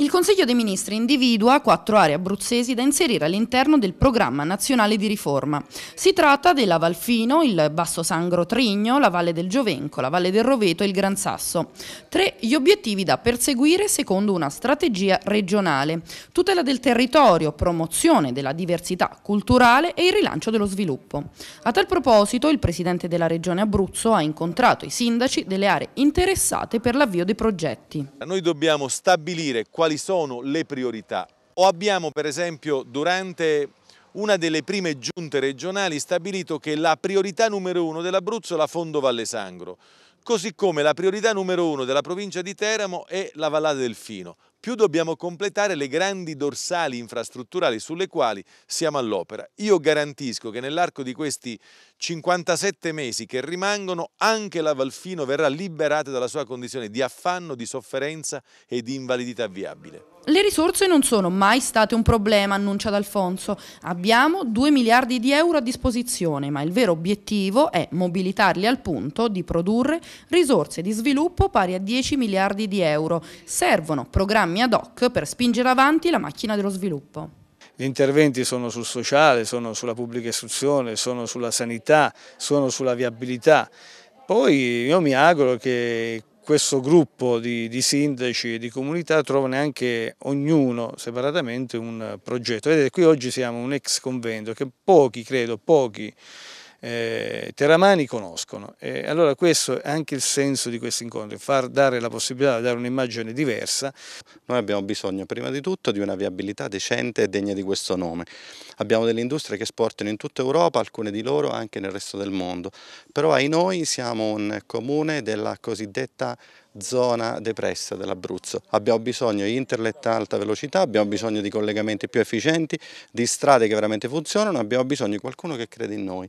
Il Consiglio dei Ministri individua quattro aree abruzzesi da inserire all'interno del programma nazionale di riforma. Si tratta della Valfino, il Basso Sangro Trigno, la Valle del Giovenco, la Valle del Roveto e il Gran Sasso. Tre gli obiettivi da perseguire secondo una strategia regionale. Tutela del territorio, promozione della diversità culturale e il rilancio dello sviluppo. A tal proposito il Presidente della Regione Abruzzo ha incontrato i sindaci delle aree interessate per l'avvio dei progetti. Noi dobbiamo stabilire quali quali sono le priorità. O abbiamo per esempio durante una delle prime giunte regionali stabilito che la priorità numero uno dell'Abruzzo è la Fondo Valle Sangro, così come la priorità numero uno della provincia di Teramo è la Vallata del Fino più dobbiamo completare le grandi dorsali infrastrutturali sulle quali siamo all'opera. Io garantisco che nell'arco di questi 57 mesi che rimangono anche la Valfino verrà liberata dalla sua condizione di affanno, di sofferenza e di invalidità viabile. Le risorse non sono mai state un problema, annuncia D'Alfonso. Abbiamo 2 miliardi di euro a disposizione, ma il vero obiettivo è mobilitarli al punto di produrre risorse di sviluppo pari a 10 miliardi di euro. Servono programmi programmi ad hoc per spingere avanti la macchina dello sviluppo. Gli interventi sono sul sociale, sono sulla pubblica istruzione, sono sulla sanità, sono sulla viabilità. Poi io mi auguro che questo gruppo di, di sindaci e di comunità trovano anche ognuno separatamente un progetto. Vedete, qui oggi siamo un ex convento che pochi, credo, pochi eh, Teramani conoscono. E allora questo è anche il senso di questi incontri, far dare la possibilità di dare un'immagine diversa. Noi abbiamo bisogno prima di tutto di una viabilità decente e degna di questo nome. Abbiamo delle industrie che esportano in tutta Europa, alcune di loro anche nel resto del mondo, però ai noi siamo un comune della cosiddetta zona depressa dell'Abruzzo. Abbiamo bisogno di internet a alta velocità, abbiamo bisogno di collegamenti più efficienti, di strade che veramente funzionano, abbiamo bisogno di qualcuno che crede in noi.